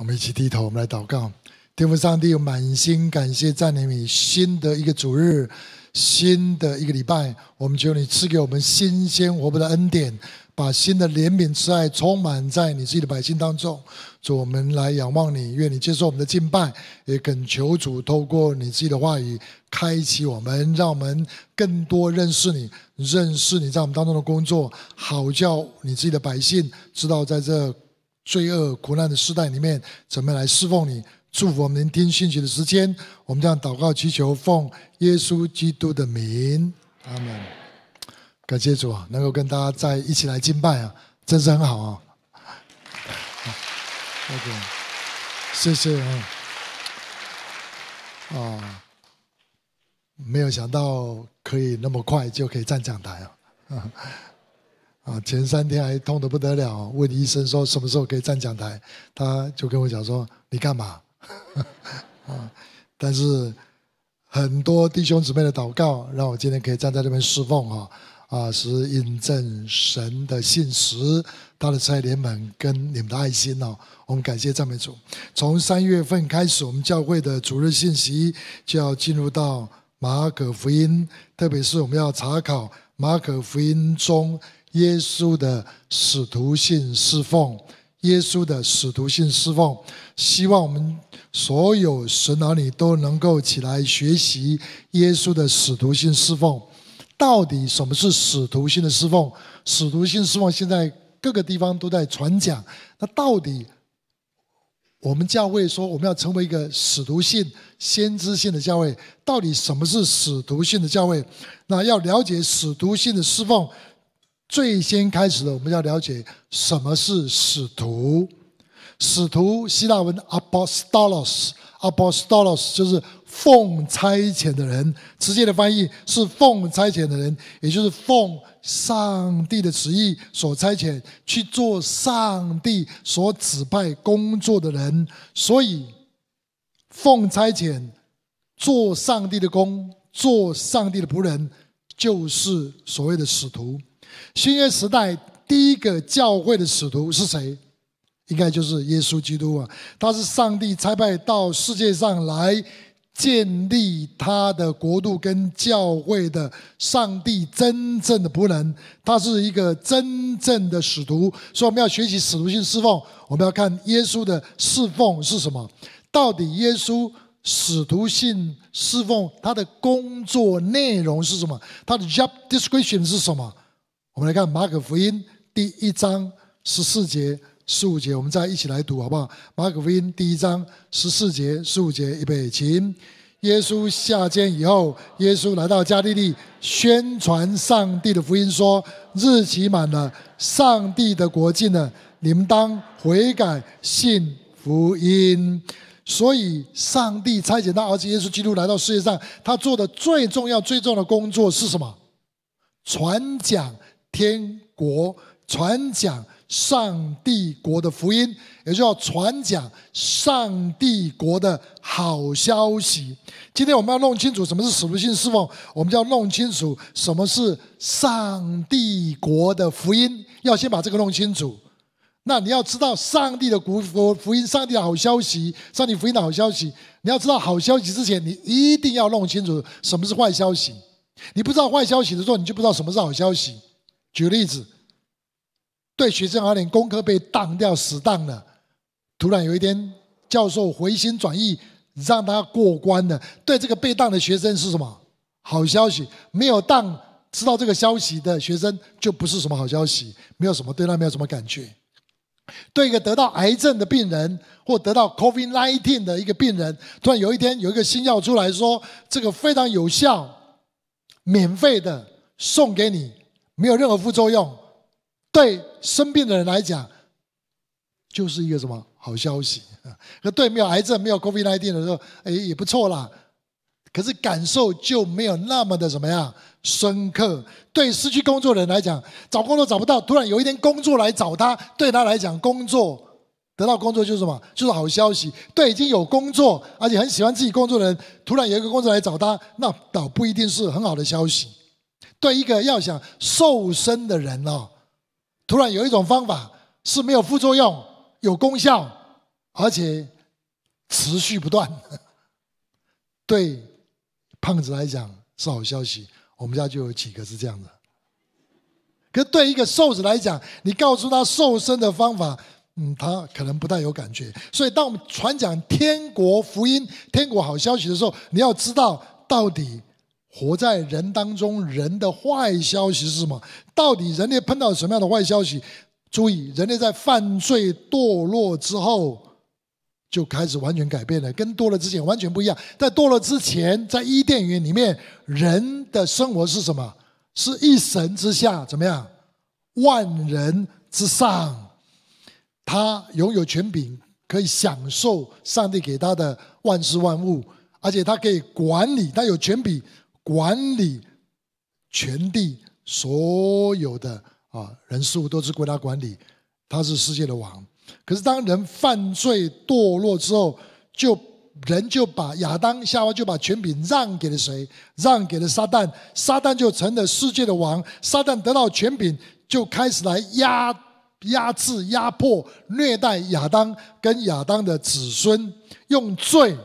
我们一起低头，我们来祷告。天父上帝，满心感谢，在你新的一个主日、新的一个礼拜，我们求你赐给我们新鲜活泼的恩典，把新的怜悯之爱充满在你自己的百姓当中。主，我们来仰望你，愿你接受我们的敬拜，也恳求主透过你自己的话语开启我们，让我们更多认识你，认识你在我们当中的工作，好叫你自己的百姓知道在这。罪恶、苦难的时代里面，怎么来侍奉你？祝福我们聆听信息的时间。我们样祷告祈求，奉耶稣基督的名，阿门。感谢主啊，能够跟大家在一起来敬拜啊，真是很好啊。谢谢，谢谢啊。啊，没有想到可以那么快就可以站讲台啊。啊，前三天还痛得不得了，问医生说什么时候可以站讲台，他就跟我讲说：“你干嘛？” 啊，但是很多弟兄姊妹的祷告，让我今天可以站在这边侍奉啊，啊，是印证神的信实，他的差遣们跟你们的爱心哦，我们感谢赞美主。从三月份开始，我们教会的主日信息就要进入到马可福音，特别是我们要查考马可福音中。耶稣的使徒性侍奉，耶稣的使徒性侍奉，希望我们所有神儿女都能够起来学习耶稣的使徒性侍奉。到底什么是使徒性的侍奉？使徒性侍奉现在各个地方都在传讲。那到底我们教会说我们要成为一个使徒性、先知性的教会，到底什么是使徒性的教会？那要了解使徒性的侍奉。最先开始的，我们要了解什么是使徒。使徒希腊文 “apostolos”，apostolos 就是奉差遣的人，直接的翻译是奉差遣的人，也就是奉上帝的旨意所差遣去做上帝所指派工作的人。所以，奉差遣做上帝的工、做上帝的仆人，就是所谓的使徒。新约时代第一个教会的使徒是谁？应该就是耶稣基督啊！他是上帝差派到世界上来建立他的国度跟教会的上帝真正的仆人，他是一个真正的使徒。所以我们要学习使徒性侍奉，我们要看耶稣的侍奉是什么？到底耶稣使徒性侍奉他的工作内容是什么？他的 job description 是什么？我们来看《马可福音》第一章十四节、十五节，我们再一起来读好不好？《马可福音》第一章十四节、十五节预备起。耶稣下监以后，耶稣来到加利利，宣传上帝的福音，说：“日期满了，上帝的国境了。你们当悔改，信福音。”所以，上帝差遣他儿子耶稣基督来到世界上，他做的最重要、最重要的工作是什么？传讲。天国传讲上帝国的福音，也叫传讲上帝国的好消息。今天我们要弄清楚什么是使徒信经，我们就要弄清楚什么是上帝国的福音。要先把这个弄清楚。那你要知道上帝的国福福音，上帝的好消息，上帝福音的好消息。你要知道好消息之前，你一定要弄清楚什么是坏消息。你不知道坏消息的时候，你就不知道什么是好消息。举例子，对学生而言，功课被当掉、死当了，突然有一天，教授回心转意，让他过关了。对这个被当的学生，是什么好消息？没有当知道这个消息的学生，就不是什么好消息。没有什么对他没有什么感觉。对一个得到癌症的病人，或得到 COVID nineteen 的一个病人，突然有一天有一个新药出来说，这个非常有效，免费的送给你。没有任何副作用，对生病的人来讲，就是一个什么好消息。可对没有癌症、没有 COVID-19 的人说，哎，也不错啦。可是感受就没有那么的怎么样深刻。对失去工作的人来讲，找工作找不到，突然有一天工作来找他，对他来讲，工作得到工作就是什么？就是好消息。对已经有工作而且很喜欢自己工作的人，突然有一个工作来找他，那倒不一定是很好的消息。对一个要想瘦身的人哦，突然有一种方法是没有副作用、有功效，而且持续不断。对胖子来讲是好消息，我们家就有几个是这样的。可对一个瘦子来讲，你告诉他瘦身的方法，嗯，他可能不太有感觉。所以当我们传讲天国福音、天国好消息的时候，你要知道到底。活在人当中，人的坏消息是什么？到底人类碰到什么样的坏消息？注意，人类在犯罪堕落之后，就开始完全改变了，跟堕落之前完全不一样。在堕落之前，在伊甸园里面，人的生活是什么？是一神之下，怎么样？万人之上，他拥有权柄，可以享受上帝给他的万事万物，而且他可以管理，他有权柄。管理全地所有的啊人数都是国家管理，他是世界的王。可是当人犯罪堕落之后，就人就把亚当夏娃就把权柄让给了谁？让给了撒旦，撒旦就成了世界的王。撒旦得到权柄，就开始来压压制、压迫、虐待亚当跟亚当的子孙，用罪、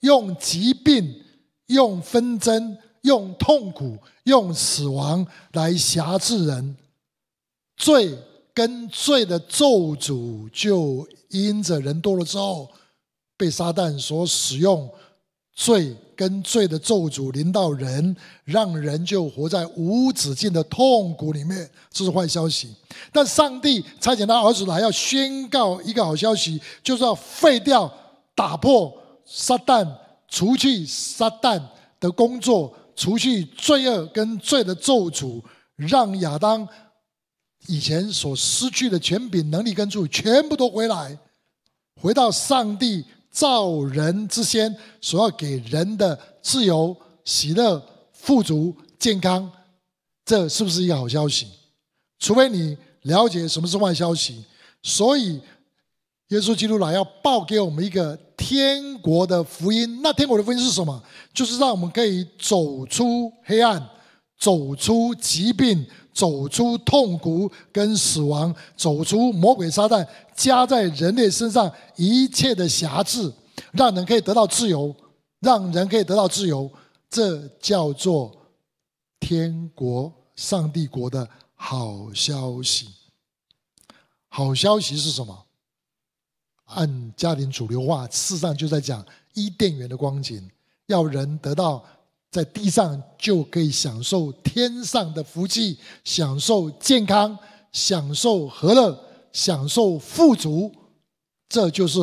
用疾病、用纷争。用痛苦、用死亡来辖制人，罪跟罪的咒诅就因着人多了之后，被撒旦所使用，罪跟罪的咒诅临到人，让人就活在无止境的痛苦里面，这是坏消息。但上帝差遣他儿子来，要宣告一个好消息，就是要废掉、打破撒旦、除去撒旦的工作。除去罪恶跟罪的咒诅，让亚当以前所失去的权柄、能力跟住全部都回来，回到上帝造人之先所要给人的自由、喜乐、富足、健康，这是不是一个好消息？除非你了解什么是坏消息，所以耶稣基督来要报给我们一个。天国的福音，那天国的福音是什么？就是让我们可以走出黑暗，走出疾病，走出痛苦跟死亡，走出魔鬼撒旦加在人类身上一切的瑕疵，让人可以得到自由，让人可以得到自由。这叫做天国、上帝国的好消息。好消息是什么？按家庭主流话，世上就在讲伊甸园的光景，要人得到在地上就可以享受天上的福气，享受健康，享受和乐，享受富足，这就是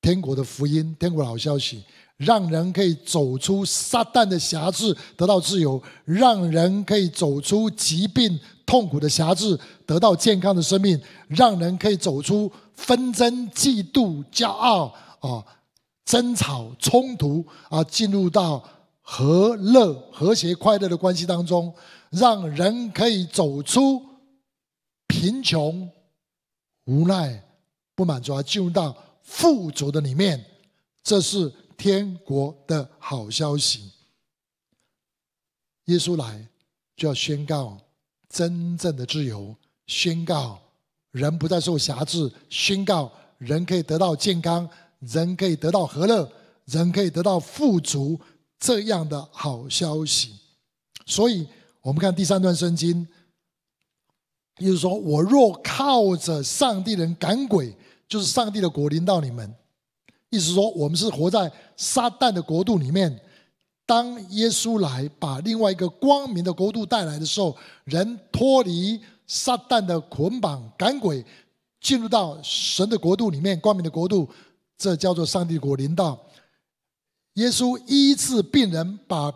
天国的福音，天国的好消息，让人可以走出撒旦的辖制，得到自由，让人可以走出疾病。痛苦的辖制，得到健康的生命，让人可以走出纷争、嫉妒、骄傲啊、争吵、冲突啊，进入到和乐、和谐、快乐的关系当中，让人可以走出贫穷、无奈、不满足，而进入到富足的里面。这是天国的好消息。耶稣来就要宣告。真正的自由宣告，人不再受辖制；宣告人可以得到健康，人可以得到和乐，人可以得到富足这样的好消息。所以，我们看第三段圣经，意思说：我若靠着上帝人赶鬼，就是上帝的果临到你们。意思说，我们是活在撒旦的国度里面。当耶稣来把另外一个光明的国度带来的时候，人脱离撒旦的捆绑，赶鬼，进入到神的国度里面，光明的国度，这叫做上帝的国临到。耶稣医治病人，把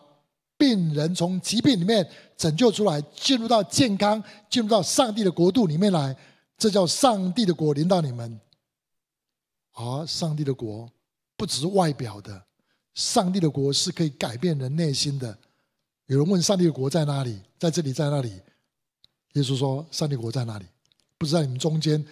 病人从疾病里面拯救出来，进入到健康，进入到上帝的国度里面来，这叫上帝的国临到你们。啊，上帝的国不只是外表的。上帝的国是可以改变人内心的。有人问：上帝的国在哪里？在这里，在那里？耶稣说：上帝国在哪里？不是在你们中间，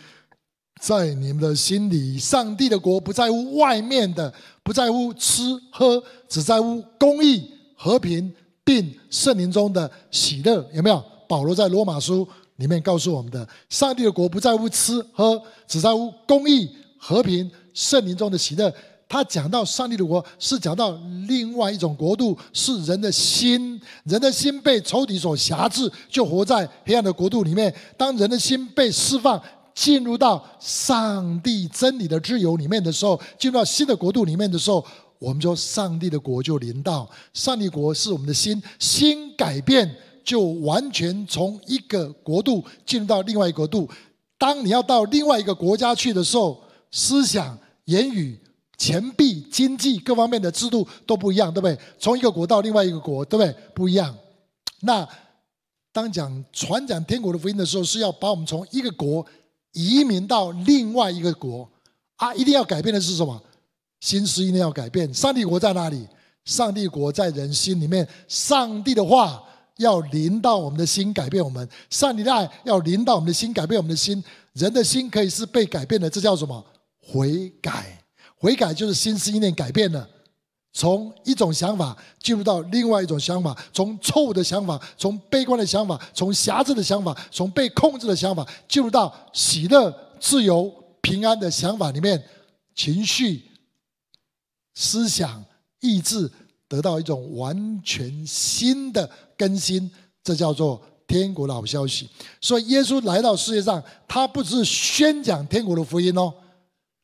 在你们的心里。上帝的国不在乎外面的，不在乎吃喝，只在乎公义、和平，并圣灵中的喜乐。有没有？保罗在罗马书里面告诉我们的：上帝的国不在乎吃喝，只在乎公义、和平、圣灵中的喜乐。他讲到上帝的国，是讲到另外一种国度，是人的心。人的心被仇敌所辖制，就活在黑暗的国度里面。当人的心被释放，进入到上帝真理的自由里面的时候，进入到新的国度里面的时候，我们说上帝的国就临到。上帝国是我们的心，心改变就完全从一个国度进入到另外一个国度。当你要到另外一个国家去的时候，思想言语。钱币、经济各方面的制度都不一样，对不对？从一个国到另外一个国，对不对？不一样。那当讲传讲天国的福音的时候，是要把我们从一个国移民到另外一个国啊！一定要改变的是什么？心思一定要改变。上帝国在哪里？上帝国在人心里面。上帝的话要临到我们的心，改变我们；上帝的爱要临到我们的心，改变我们的心。人的心可以是被改变的，这叫什么？悔改。悔改就是心思意念改变了，从一种想法进入到另外一种想法，从错误的想法，从悲观的想法，从狭制的想法，从被控制的想法，进入到喜乐、自由、平安的想法里面，情绪、思想、意志得到一种完全新的更新，这叫做天国的好消息。所以耶稣来到世界上，他不只是宣讲天国的福音哦。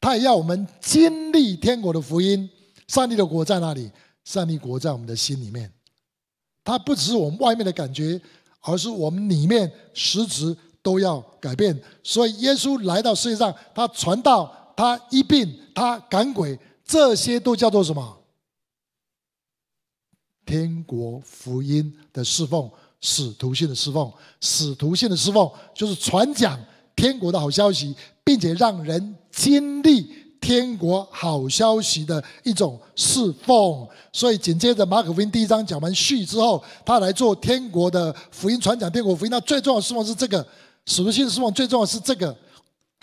他要我们经历天国的福音，上帝的国在哪里？上帝国在我们的心里面。它不只是我们外面的感觉，而是我们里面实质都要改变。所以耶稣来到世界上，他传道，他医病，他赶鬼，这些都叫做什么？天国福音的侍奉，使徒性的侍奉，使徒性的侍奉就是传讲天国的好消息，并且让人。经历天国好消息的一种侍奉，所以紧接着马可福音第一章讲完序之后，他来做天国的福音传讲，天国福音。那最重要的侍奉是这个，使灵性的侍奉最重要是这个。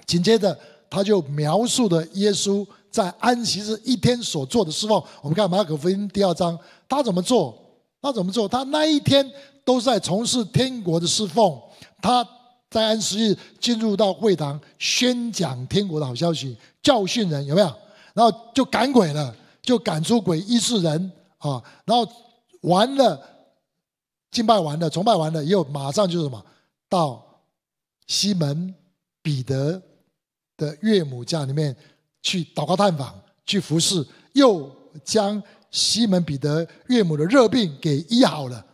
紧接着他就描述了耶稣在安息日一天所做的侍奉。我们看马可福音第二章，他怎么做？他怎么做？他那一天都在从事天国的侍奉，他。在安息日进入到会堂宣讲天国的好消息，教训人有没有？然后就赶鬼了，就赶出鬼，医治人啊。然后完了，敬拜完了，崇拜完了，又马上就是什么？到西门彼得的岳母家里面去祷告探访，去服侍，又将西门彼得岳母的热病给医好了，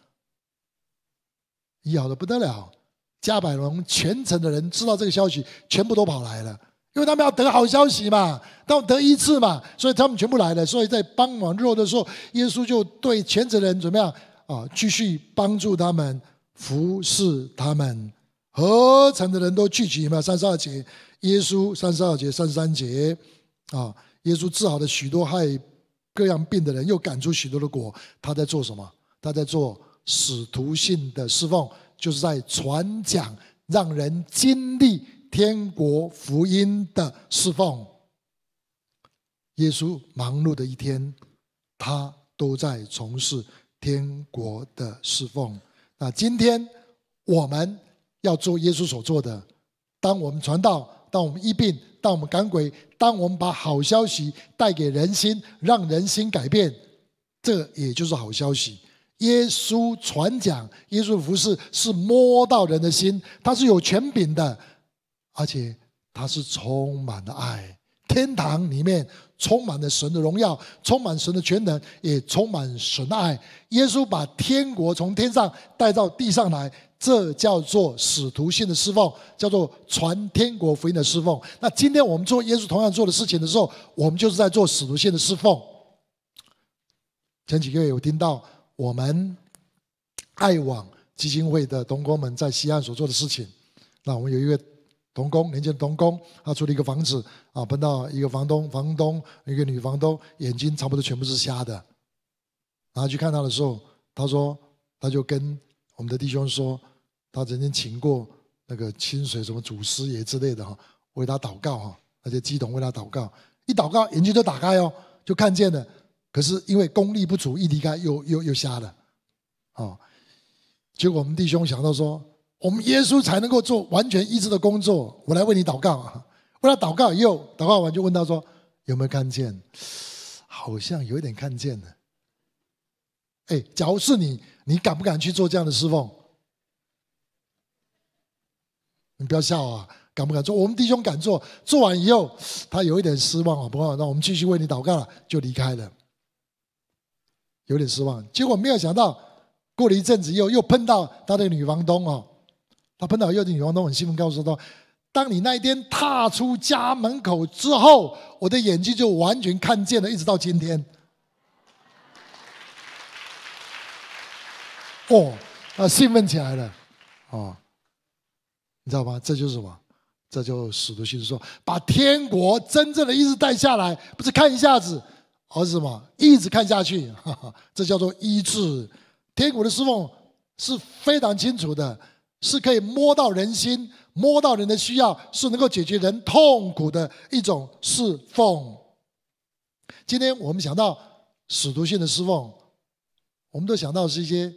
医好的不得了。加百隆全城的人知道这个消息，全部都跑来了，因为他们要得好消息嘛，要得一次嘛，所以他们全部来了。所以在傍晚之后的时候，耶稣就对全城人怎么样啊？继续帮助他们，服侍他们。何城的人都聚集没有？三十二节，耶稣三十二节、三十三节啊，耶稣治好了许多害各样病的人，又赶出许多的果。他在做什么？他在做使徒性的侍奉。就是在传讲，让人经历天国福音的侍奉。耶稣忙碌的一天，他都在从事天国的侍奉。那今天我们要做耶稣所做的。当我们传道，当我们医病，当我们赶鬼，当我们把好消息带给人心，让人心改变，这也就是好消息。耶稣传讲，耶稣服侍是摸到人的心，他是有权柄的，而且他是充满了爱。天堂里面充满了神的荣耀，充满神的全能，也充满神的爱。耶稣把天国从天上带到地上来，这叫做使徒性的侍奉，叫做传天国福音的侍奉。那今天我们做耶稣同样做的事情的时候，我们就是在做使徒性的侍奉。前几个月有听到。我们爱网基金会的同工们在西安所做的事情，那我们有一位同工，年轻的童工，他住了一个房子啊，碰到一个房东，房东一个女房东，眼睛差不多全部是瞎的，然后去看他的时候，他说他就跟我们的弟兄说，他曾经请过那个清水什么祖师爷之类的哈，为他祷告哈，那些鸡童为他祷告，一祷告眼睛就打开哦，就看见了。可是因为功力不足，一离开又又又瞎了，啊！结果我们弟兄想到说，我们耶稣才能够做完全医治的工作，我来为你祷告。为了祷告以后，祷告完就问他说，有没有看见？好像有一点看见的。哎，假如是你，你敢不敢去做这样的侍奉？你不要笑啊，敢不敢做？我们弟兄敢做，做完以后他有一点失望啊，不过那我们继续为你祷告了，就离开了。有点失望，结果没有想到，过了一阵子，又又碰到他的女房东哦，他碰到又的女房东，很兴奋，告诉他：“当你那一天踏出家门口之后，我的眼睛就完全看见了，一直到今天。”哦，他兴奋起来了，哦，你知道吗？这就是什么？这就使徒行说，把天国真正的意思带下来，不是看一下子。而是什么？一直看下去，哈哈，这叫做医治。天国的侍奉是非常清楚的，是可以摸到人心，摸到人的需要，是能够解决人痛苦的一种侍奉。今天我们想到使徒性的侍奉，我们都想到是一些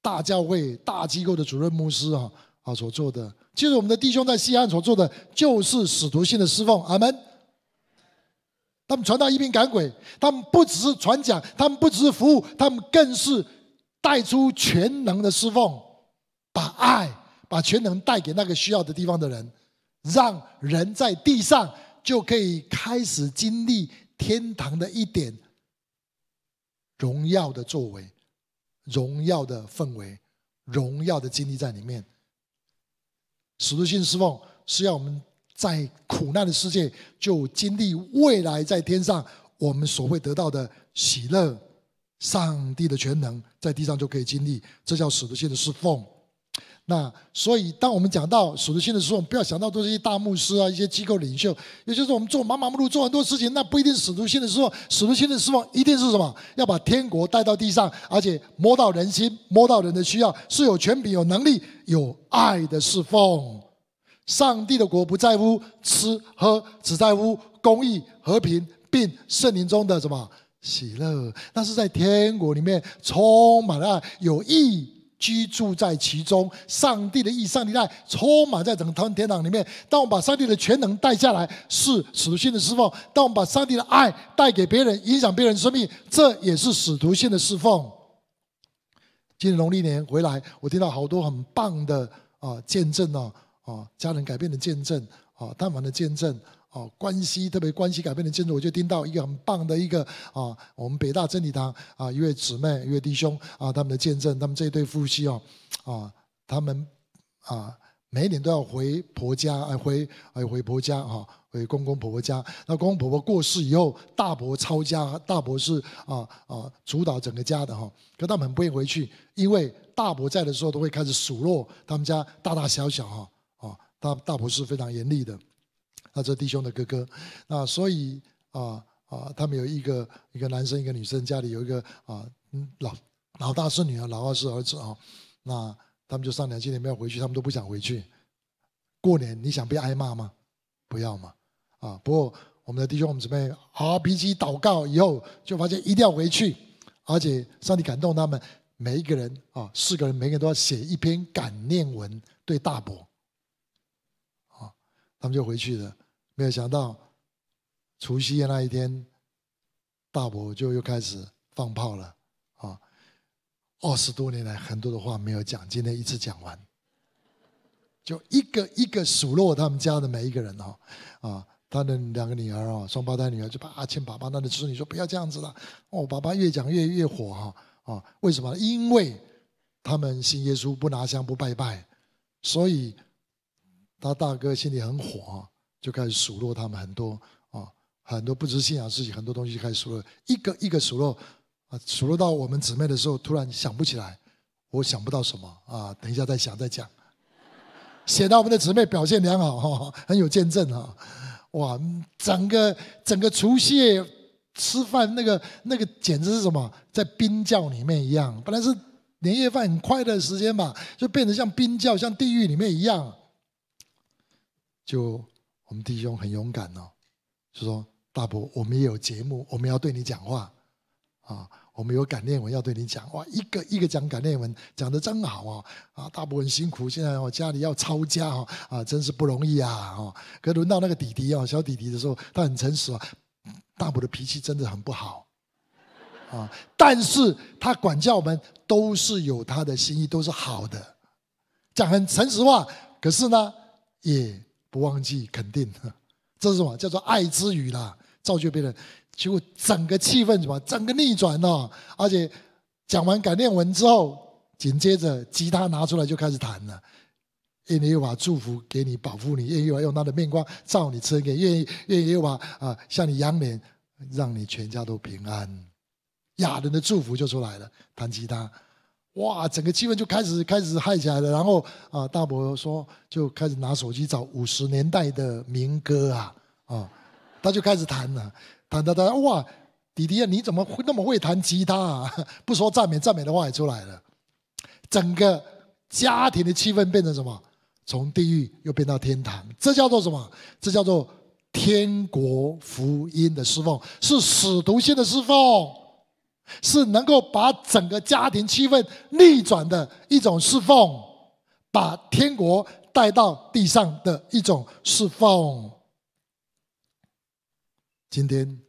大教会、大机构的主任牧师啊啊所做的。其实我们的弟兄在西安所做的，就是使徒性的侍奉。阿门。他们传道、一边赶鬼，他们不只是传讲，他们不只是服务，他们更是带出全能的侍奉，把爱、把全能带给那个需要的地方的人，让人在地上就可以开始经历天堂的一点荣耀的作为、荣耀的氛围、荣耀的经历在里面。使徒性侍奉是要我们。在苦难的世界，就经历未来在天上我们所会得到的喜乐。上帝的全能在地上就可以经历，这叫使徒性的侍奉。那所以，当我们讲到使徒性的侍奉，不要想到都是大牧师啊，一些机构领袖。也就是我们做忙忙碌碌，做很多事情，那不一定使徒性的侍奉。使徒性的侍奉一定是什么？要把天国带到地上，而且摸到人心，摸到人的需要，是有权柄、有能力、有爱的侍奉。上帝的国不在乎吃喝，只在乎公义、和平，并圣灵中的什么喜乐。那是在天国里面充满爱、有意居住在其中。上帝的意，上帝的爱充满在整个天天堂里面。当我们把上帝的全能带下来，是使徒性的侍奉；当我们把上帝的爱带给别人，影响别人生命，这也是使徒性的侍奉。今年农历年回来，我听到好多很棒的啊见证啊。啊，家人改变的见证，啊，但凡的见证，啊，关系特别关系改变的见证。我就听到一个很棒的一个啊，我们北大真理堂啊，一位姊妹一位弟兄啊，他们的见证，他们这对夫妻哦，啊，他们啊，每一年都要回婆家，哎，回哎回婆家啊，回公公婆婆家。那公公婆婆过世以后，大伯抄家，大伯是啊啊主导整个家的哈。可他们不愿意回去，因为大伯在的时候都会开始数落他们家大大小小哈。他大伯是非常严厉的，那这弟兄的哥哥，那所以啊啊，他们有一个一个男生一个女生，家里有一个啊，老老大是女儿，老二是儿子啊。那他们就商量今年没有回去，他们都不想回去。过年你想被挨骂吗？不要嘛！啊，不过我们的弟兄，我们准备好，脾气祷告以后，就发现一定要回去，而且上帝感动他们每一个人啊，四个人每个人都要写一篇感念文对大伯。他们就回去了，没有想到除夕夜那一天，大伯就又开始放炮了啊！二十多年来很多的话没有讲，今天一次讲完，就一个一个数落他们家的每一个人哦啊，他的两个女儿啊，双胞胎女儿就把阿庆爸爸那里侄你说不要这样子了，我爸爸越讲越越火哈啊！为什么？因为他们信耶稣不拿香不拜拜，所以。他大哥心里很火，就开始数落他们很多啊，很多不知信仰事情，很多东西开始数落，一个一个数落啊，数落到我们姊妹的时候，突然想不起来，我想不到什么啊，等一下再想再讲，写到我们的姊妹表现良好哈，很有见证哈，哇，整个整个除夕吃饭那个那个简直是什么，在冰窖里面一样，本来是年夜饭很快乐的时间嘛，就变得像冰窖像地狱里面一样。就我们弟兄很勇敢哦，就说大伯，我们也有节目，我们要对你讲话啊，我们有感念文要对你讲话，一个一个讲感念文，讲的真好啊啊，大伯很辛苦，现在我家里要抄家啊，啊，真是不容易啊啊，可轮到那个弟弟哦，小弟弟的时候，他很诚实啊，大伯的脾气真的很不好啊，但是他管教我们都是有他的心意，都是好的，讲很诚实话，可是呢，也。不忘记，肯定，这是什么？叫做爱之语啦，造就别人，果整个气氛什么，整个逆转哦。而且讲完感念文之后，紧接着吉他拿出来就开始弹了。愿意又把祝福给你，保护你；愿意又用他的面光照你，吃给愿意，愿意又把啊向你扬脸，让你全家都平安。雅人的祝福就出来了，弹吉他。哇，整个气氛就开始开始嗨起来了。然后啊，大伯说就开始拿手机找五十年代的民歌啊啊，他就开始弹了，弹弹弹。哇，弟弟啊，你怎么会那么会弹吉他啊？不说赞美赞美的话也出来了。整个家庭的气氛变成什么？从地狱又变到天堂。这叫做什么？这叫做天国福音的释放，是使徒性的释放。是能够把整个家庭气氛逆转的一种侍奉，把天国带到地上的一种侍奉。今天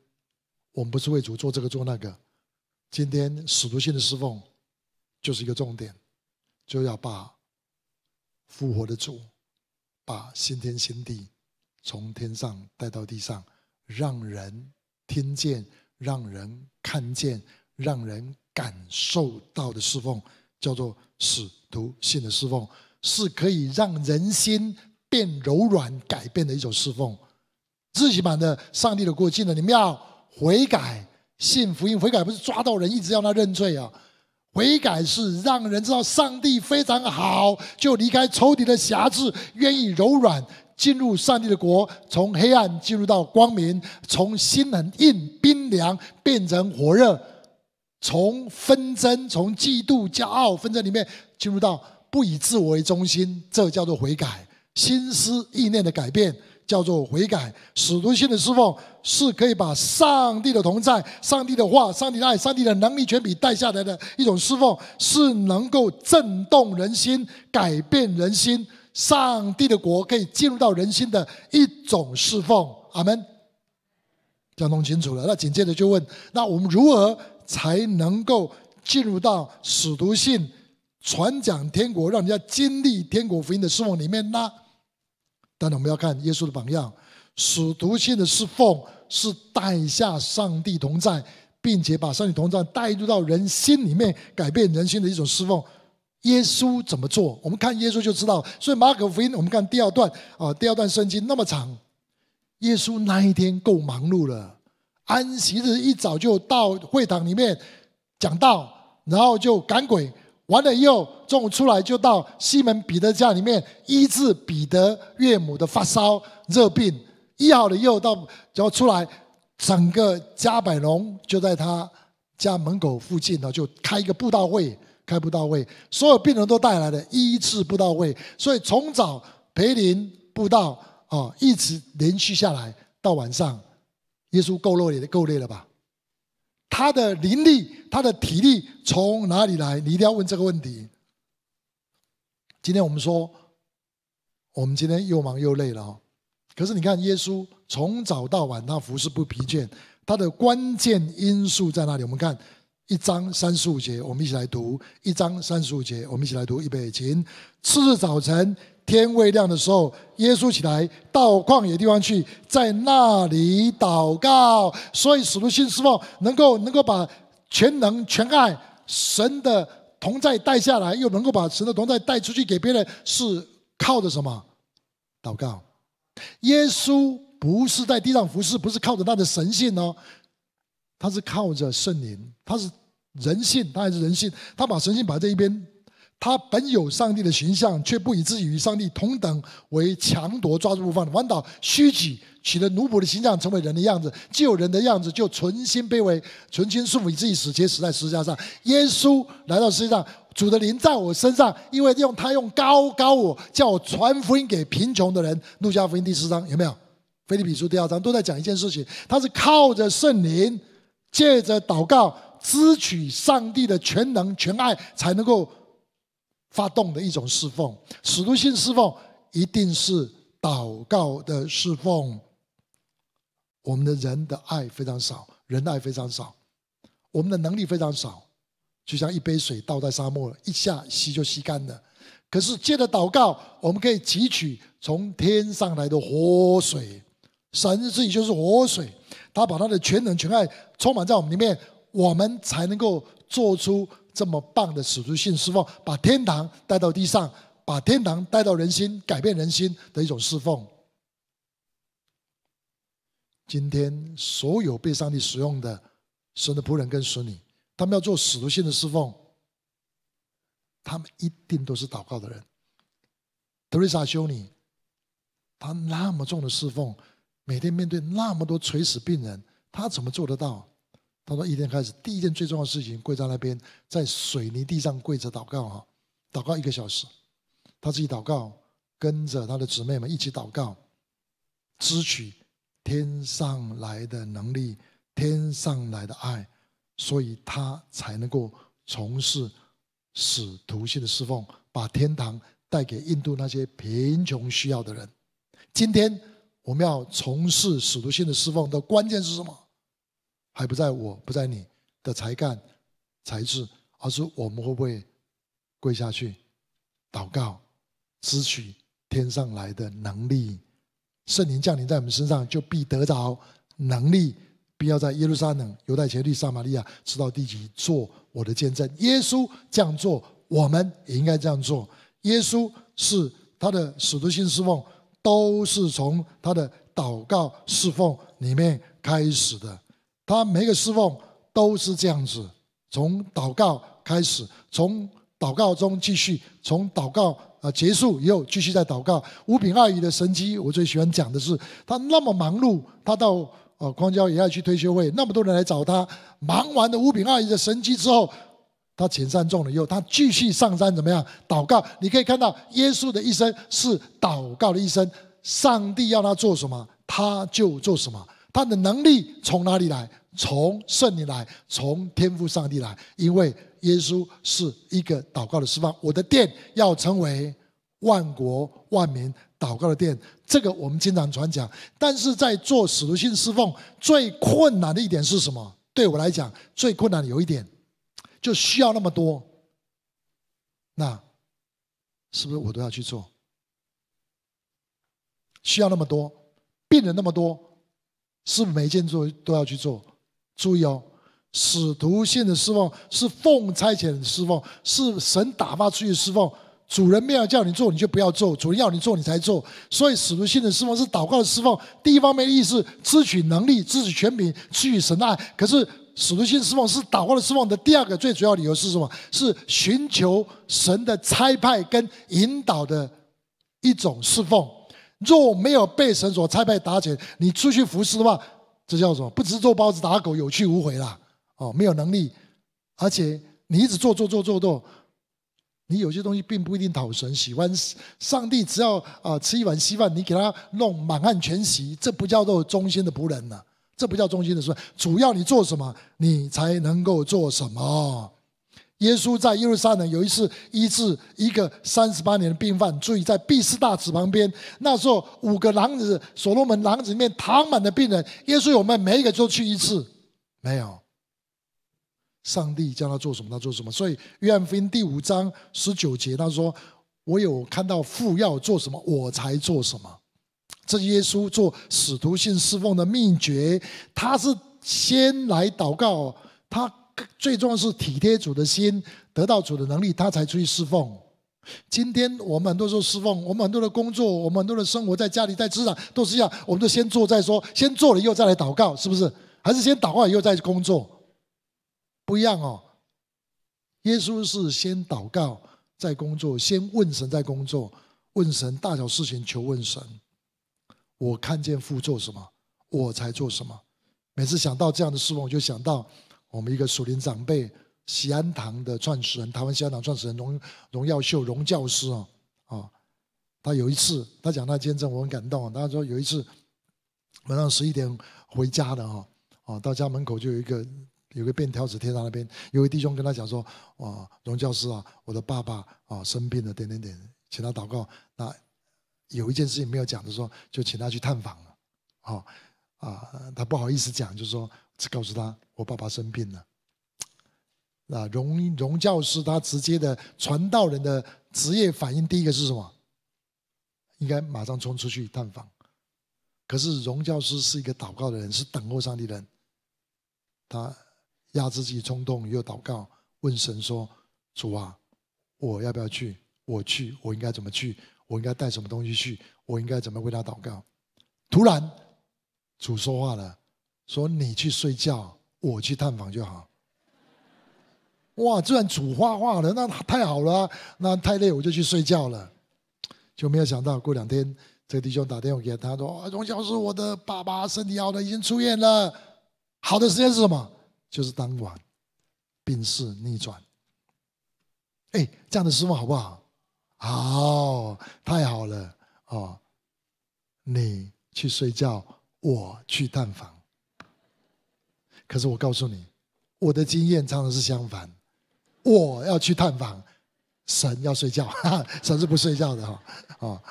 我们不是为主做这个做那个，今天使徒性的侍奉就是一个重点，就要把复活的主，把新天新地从天上带到地上，让人听见，让人看见。让人感受到的侍奉，叫做使徒性的侍奉，是可以让人心变柔软、改变的一种侍奉。自己满的，上帝的过境了，你们要悔改，信福音。悔改不是抓到人一直要他认罪啊，悔改是让人知道上帝非常好，就离开仇敌的辖制，愿意柔软进入上帝的国，从黑暗进入到光明，从心很硬、冰凉变成火热。从纷争、从嫉妒、骄傲纷争里面进入到不以自我为中心，这叫做悔改；心思意念的改变叫做悔改。使徒性的侍奉是可以把上帝的同在、上帝的话、上帝的爱、上帝的能力、权比带下来的一种侍奉，是能够震动人心、改变人心、上帝的国可以进入到人心的一种侍奉。阿门。讲弄清楚了，那紧接着就问：那我们如何？才能够进入到使徒性传讲天国，让人家经历天国福音的侍奉里面。呢？但是我们要看耶稣的榜样，使徒性的侍奉是带下上帝同在，并且把上帝同在带入到人心里面，改变人心的一种侍奉。耶稣怎么做？我们看耶稣就知道。所以马可福音，我们看第二段啊，第二段圣经那么长，耶稣那一天够忙碌了。安息日一早就到会堂里面讲道，然后就赶鬼。完了以后，中午出来就到西门彼得家里面医治彼得岳母的发烧热病。医好了以后，到然后出来，整个加百隆就在他家门口附近呢，就开一个布道会，开布道会，所有病人都带来了医治布道会。所以从早陪林布道啊，一直连续下来到晚上。耶稣够累也够累了吧？他的灵力、他的体力从哪里来？你一定要问这个问题。今天我们说，我们今天又忙又累了啊！可是你看，耶稣从早到晚，他服侍不疲倦。他的关键因素在哪里？我们看一章三十五节，我们一起来读一章三十五节，我们一起来读一百节。次日早晨。天未亮的时候，耶稣起来到旷野地方去，在那里祷告。所以，使徒新师望，能够能够把全能全爱神的同在带下来，又能够把神的同在带出去给别人，是靠着什么？祷告。耶稣不是在地上服侍，不是靠着他的神性哦，他是靠着圣灵，他是人性，他还是人性，他把神性摆在一边。他本有上帝的形象，却不以自己与上帝同等为强夺抓住不放。反倒虚己，取了奴仆的形象，成为人的样子。既有人的样子，就存心卑微，存心束缚以自己死结死在十字架上。耶稣来到世界上，主的灵在我身上，因为用他用高高我叫我传福音给贫穷的人。路加福音第十章有没有？菲利比书第二章都在讲一件事情，他是靠着圣灵，借着祷告支取上帝的全能全爱，才能够。发动的一种侍奉，使徒性侍奉一定是祷告的侍奉。我们的人的爱非常少，的爱非常少，我们的能力非常少，就像一杯水倒在沙漠，一下吸就吸干了。可是借着祷告，我们可以汲取从天上来的活水。神自己就是活水，他把他的全能全爱充满在我们里面，我们才能够做出。这么棒的使徒性侍奉，把天堂带到地上，把天堂带到人心，改变人心的一种侍奉。今天所有被上帝使用的神的仆人跟使女，他们要做使徒性的侍奉，他们一定都是祷告的人。德瑞莎修女，她那么重的侍奉，每天面对那么多垂死病人，她怎么做得到？他说：“一天开始，第一件最重要的事情，跪在那边，在水泥地上跪着祷告，哈，祷告一个小时，他自己祷告，跟着他的姊妹们一起祷告，支取天上来的能力，天上来的爱，所以他才能够从事使徒性的侍奉，把天堂带给印度那些贫穷需要的人。今天我们要从事使徒性的侍奉的关键是什么？”还不在我不在你的才干、才智，而是我们会不会跪下去祷告，汲取天上来的能力？圣灵降临在我们身上，就必得着能力，必要在耶路撒冷、犹太、前地、撒玛利亚，直到地极，做我的见证。耶稣这样做，我们也应该这样做。耶稣是他的使徒性侍奉，都是从他的祷告侍奉里面开始的。他每个侍奉都是这样子，从祷告开始，从祷告中继续，从祷告啊结束以后继续在祷告。五品阿姨的神机，我最喜欢讲的是，他那么忙碌，他到呃荒教也要去退休会，那么多人来找他，忙完了五品阿姨的神机之后，他前三中了以后，他继续上山怎么样祷告？你可以看到耶稣的一生是祷告的一生，上帝要他做什么，他就做什么。他的能力从哪里来？从圣灵来，从天赋、上帝来。因为耶稣是一个祷告的释放，我的殿要成为万国万民祷告的殿。这个我们经常传讲。但是在做使徒性侍奉，最困难的一点是什么？对我来讲，最困难的有一点，就需要那么多。那是不是我都要去做？需要那么多病人，那么多。是每一件做都要去做，注意哦。使徒性的侍奉是奉差遣的侍奉，是神打发出去侍奉。主人没有叫你做，你就不要做；主人要你做，你才做。所以，使徒性的侍奉是祷告的侍奉。第一方面意思，支取能力，支取权柄，赐取神的爱。可是，使徒性的侍奉是祷告的侍奉的第二个最主要理由是什么？是寻求神的差派跟引导的一种侍奉。若没有被绳索、菜派打结，你出去服侍的话，这叫做不只是做包子打狗有去无回啦。哦，没有能力，而且你一直做做做做做，你有些东西并不一定讨神喜欢。上帝只要啊吃一碗稀饭，你给他弄满汉全席，这不叫做忠心的仆人呢？这不叫忠心的说，主要你做什么，你才能够做什么。耶稣在耶路撒冷有一次医治一个三十八年的病犯，注意在毕斯大池旁边。那时候五个廊子，所罗门廊子里面躺满的病人。耶稣，没有每一个都去一次，没有。上帝叫他做什么，他做什么。所以约翰福音第五章十九节他说：“我有看到父要做什么，我才做什么。”这耶稣做使徒性侍奉的秘诀，他是先来祷告，他。最重要是体贴主的心，得到主的能力，他才出去侍奉。今天我们很多时候侍奉，我们很多的工作，我们很多的生活，在家里，在职场，都是一样，我们都先做再说，先做了以后再来祷告，是不是？还是先祷告以后再工作？不一样哦。耶稣是先祷告再工作，先问神再工作，问神大小事情求问神。我看见父做什么，我才做什么。每次想到这样的侍奉，我就想到。我们一个属灵长辈，喜安堂的创始人，台湾喜安堂创始人荣荣耀秀荣教师啊，啊，他有一次，他讲他见证，我很感动。他说有一次晚上十一点回家的哈，啊，到家门口就有一个有个便条纸贴在那边，有位弟兄跟他讲说，啊，荣教师啊，我的爸爸啊生病了，点点点，请他祷告。那有一件事情没有讲，时说就请他去探访了，啊。啊，他不好意思讲，就是说，告诉他我爸爸生病了。那荣荣教师他直接的传道人的职业反应，第一个是什么？应该马上冲出去探访。可是荣教师是一个祷告的人，是等候上帝的人。他压制自己冲动，又祷告，问神说：“主啊，我要不要去？我去，我应该怎么去？我应该带什么东西去？我应该怎么为他祷告？”突然。主说话了，说你去睡觉，我去探访就好。哇，居然主画画了，那太好了，那太累，我就去睡觉了。就没有想到过两天，这个弟兄打电话给他说：“荣教授，我的爸爸身体好了，已经出院了。”好的时间是什么？就是当晚，病势逆转。哎，这样的师傅好不好？好，太好了哦！你去睡觉。我去探访，可是我告诉你，我的经验常常是相反。我要去探访，神要睡觉，哈 哈神是不睡觉的哈啊！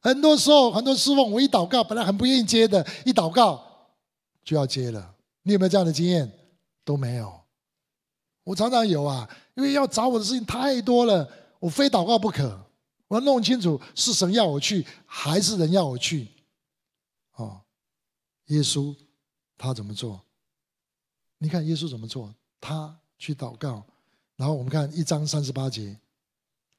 很多时候，很多师傅，我一祷告，本来很不愿意接的，一祷告就要接了。你有没有这样的经验？都没有。我常常有啊，因为要找我的事情太多了，我非祷告不可。我要弄清楚是神要我去，还是人要我去。耶稣他怎么做？你看耶稣怎么做？他去祷告，然后我们看一章三十八节，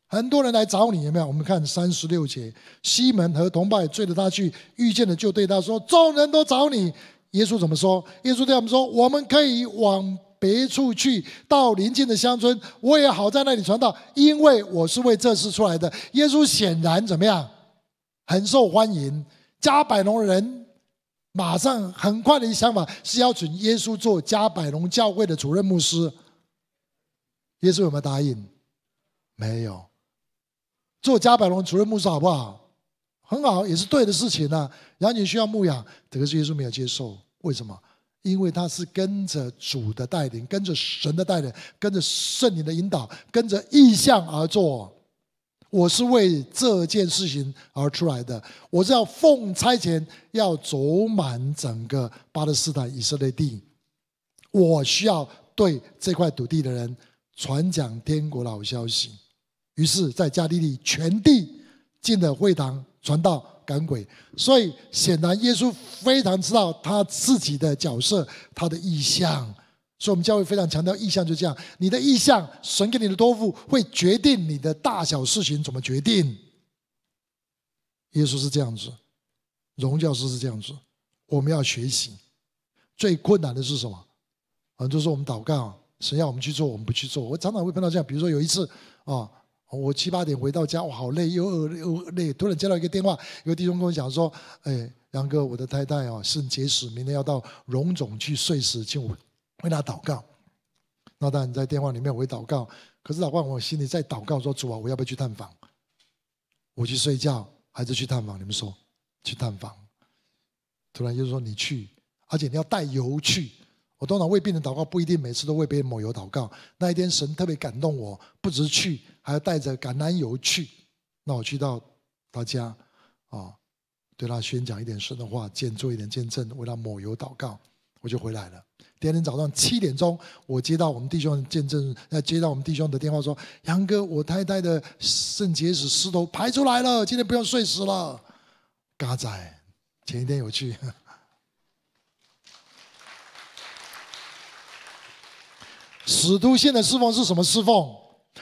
很多人来找你有没有？我们看三十六节，西门和同伴追着他去，遇见了就对他说：“众人都找你。”耶稣怎么说？耶稣对我们说：“我们可以往别处去，到邻近的乡村，我也好在那里传道，因为我是为这事出来的。”耶稣显然怎么样？很受欢迎，加百农人。马上很快的一个想法是邀请耶稣做加百隆教会的主任牧师。耶稣有没有答应？没有。做加百隆主任牧师好不好？很好，也是对的事情呢。然后你需要牧养，可是耶稣没有接受。为什么？因为他是跟着主的带领，跟着神的带领，跟着圣灵的引导，跟着意向而做。我是为这件事情而出来的，我是要奉差遣，要走满整个巴勒斯坦以色列地，我需要对这块土地的人传讲天国老消息。于是，在加利利全地进了会堂，传到赶鬼。所以，显然耶稣非常知道他自己的角色，他的意向。所以我们教会非常强调意向，就这样，你的意向，神给你的托付，会决定你的大小事情怎么决定。耶稣是这样子，荣教师是这样子，我们要学习。最困难的是什么？啊，就是我们祷告，神要我们去做，我们不去做。我常常会碰到这样，比如说有一次啊，我七八点回到家，我好累，又饿又累，突然接到一个电话，有弟兄跟我讲说：“哎，杨哥，我的太太啊肾结石，明天要到荣总去碎石，请我。”为他祷告，那当然在电话里面我会祷告。可是老告我心里在祷告说：“主啊，我要不要去探访？我去睡觉还是去探访？”你们说，去探访。突然就是说你去，而且你要带油去。我通常为病人祷告，不一定每次都为别人抹油祷告。那一天神特别感动我，不止去，还要带着橄榄油去。那我去到他家啊，对他宣讲一点神的话，见做一点见证，为他抹油祷告。我就回来了。第二天早上七点钟，我接到我们弟兄见证，接到我们弟兄的电话说：“杨哥，我太太的肾结石石头排出来了，今天不用睡石了。”嘎仔，前一天有去。使徒现的侍奉是什么侍奉？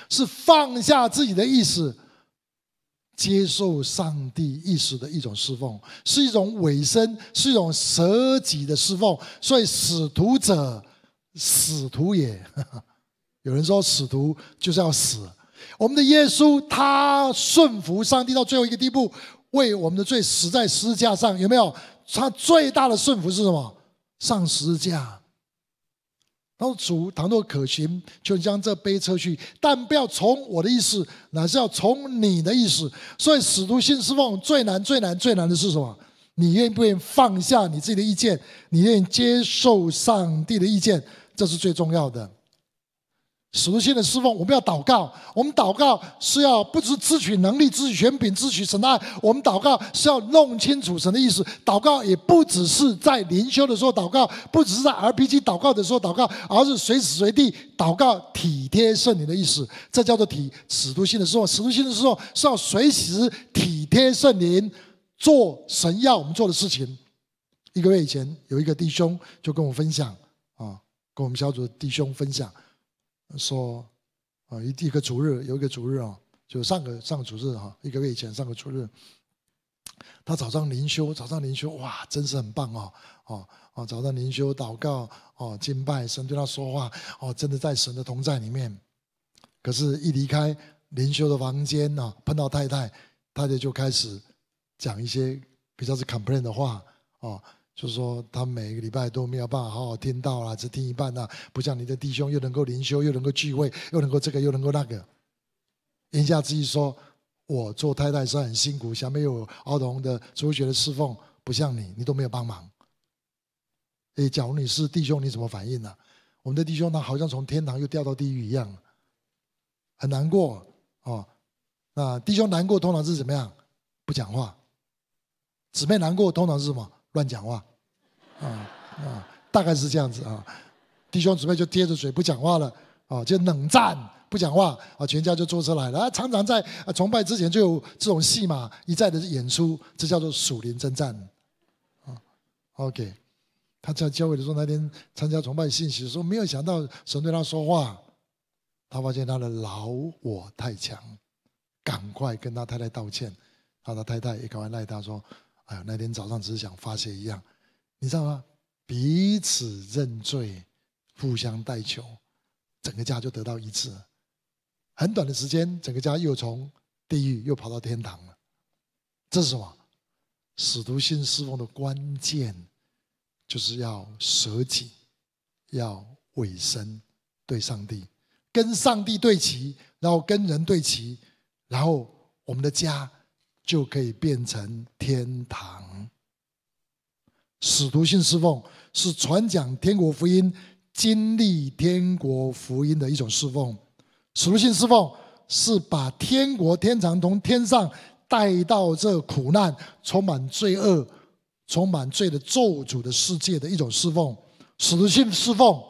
是放下自己的意思。接受上帝意识的一种侍奉，是一种委身，是一种舍己的侍奉。所以，使徒者，使徒也。有人说，使徒就是要死。我们的耶稣，他顺服上帝到最后一个地步，为我们的罪死在十字架上。有没有？他最大的顺服是什么？上十字架。他说：“主，倘若可行，就将这杯撤去；但不要从我的意思，乃是要从你的意思。所以，使徒信使望最难、最难、最难的是什么？你愿不愿意放下你自己的意见？你愿意接受上帝的意见？这是最重要的。”使徒性的侍奉，我们要祷告。我们祷告是要不止自取能力、自取权柄、自取神爱。我们祷告是要弄清楚神的意思。祷告也不只是在灵修的时候祷告，不只是在 RPG 祷告的时候祷告，而是随时随地祷告，体贴圣灵的意思。这叫做体使徒性的侍奉。使徒性的侍奉是要随时体贴圣灵，做神要我们做的事情。一个月以前，有一个弟兄就跟我分享，啊，跟我们小组的弟兄分享。说，啊，一一个主日，有一个主日啊，就上个上个主日哈，一个月以前上个主日，他早上灵修，早上灵修，哇，真是很棒啊，哦哦，早上灵修祷告，哦敬拜神，对他说话，哦，真的在神的同在里面。可是，一离开灵修的房间啊，碰到太太，太太就开始讲一些比较是 complain 的话，哦。就是说，他每个礼拜都没有办法好好听到啦，只听一半啦，不像你的弟兄，又能够灵修，又能够聚会，又能够这个，又能够那个。言下之意说，我做太太是很辛苦，下面有儿童的、中学的侍奉，不像你，你都没有帮忙。哎，假如你是弟兄，你怎么反应呢？我们的弟兄，他好像从天堂又掉到地狱一样，很难过哦。那弟兄难过通常是怎么？样？不讲话。姊妹难过通常是什么？乱讲话，啊啊，大概是这样子啊，弟兄姊妹就贴着嘴不讲话了，啊，就冷战不讲话，啊，全家就坐车来了，常常在崇拜之前就有这种戏嘛，一再的演出，这叫做属灵征战，啊，OK，他在教会的时候那天参加崇拜，信息的时候，没有想到神对他说话，他发现他的老我太强，赶快跟他太太道歉，他的太太也赶快赖他说。哎，那天早上只是想发泄一样，你知道吗？彼此认罪，互相代求，整个家就得到一致。很短的时间，整个家又从地狱又跑到天堂了。这是什么？使徒性侍奉的关键，就是要舍己，要委身对上帝，跟上帝对齐，然后跟人对齐，然后我们的家。就可以变成天堂。使徒性侍奉是传讲天国福音、经历天国福音的一种侍奉。使徒性侍奉是把天国、天堂从天上带到这苦难、充满罪恶、充满罪的咒诅的世界的一种侍奉。使徒性侍奉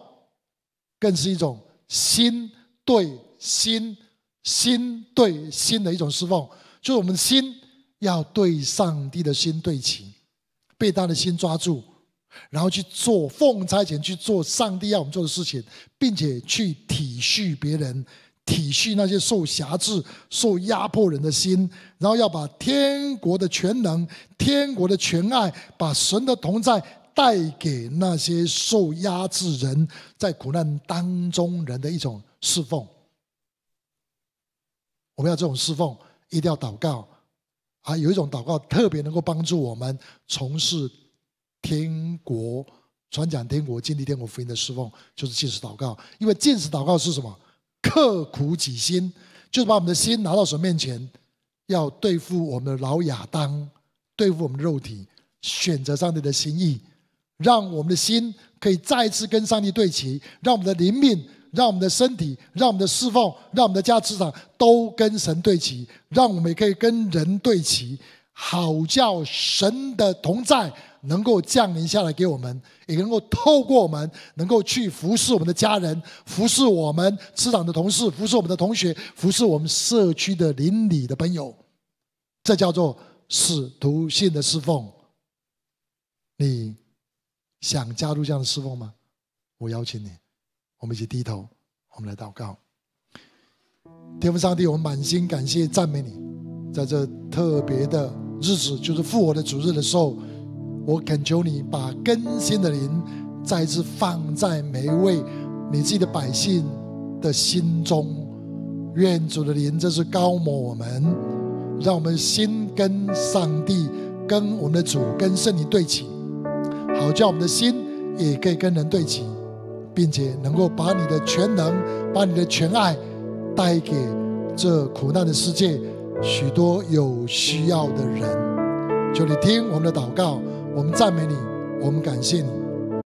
更是一种心对心、心对心的一种侍奉，就是我们心。要对上帝的心对齐，被他的心抓住，然后去做奉差遣去做上帝要我们做的事情，并且去体恤别人，体恤那些受辖制、受压迫人的心，然后要把天国的全能、天国的全爱，把神的同在带给那些受压制人，在苦难当中人的一种侍奉。我们要这种侍奉，一定要祷告。啊，有一种祷告特别能够帮助我们从事天国传讲天国、建立天国福音的侍奉，就是禁食祷告。因为禁食祷告是什么？刻苦己心，就是把我们的心拿到神面前，要对付我们的老亚当，对付我们的肉体，选择上帝的心意，让我们的心可以再次跟上帝对齐，让我们的灵命。让我们的身体，让我们的侍奉，让我们的家磁场都跟神对齐，让我们也可以跟人对齐，好叫神的同在能够降临下来给我们，也能够透过我们，能够去服侍我们的家人，服侍我们磁场的同事，服侍我们的同学，服侍我们社区的邻里的朋友，这叫做使徒性的侍奉。你想加入这样的侍奉吗？我邀请你。我们一起低头，我们来祷告。天父上帝，我们满心感谢赞美你，在这特别的日子，就是复活的主日的时候，我恳求你把更新的灵再次放在每一位你自己的百姓的心中。愿主的灵这是高抹我们，让我们心跟上帝、跟我们的主、跟圣灵对齐，好叫我们的心也可以跟人对齐。并且能够把你的全能、把你的全爱，带给这苦难的世界，许多有需要的人。求你听我们的祷告，我们赞美你，我们感谢你。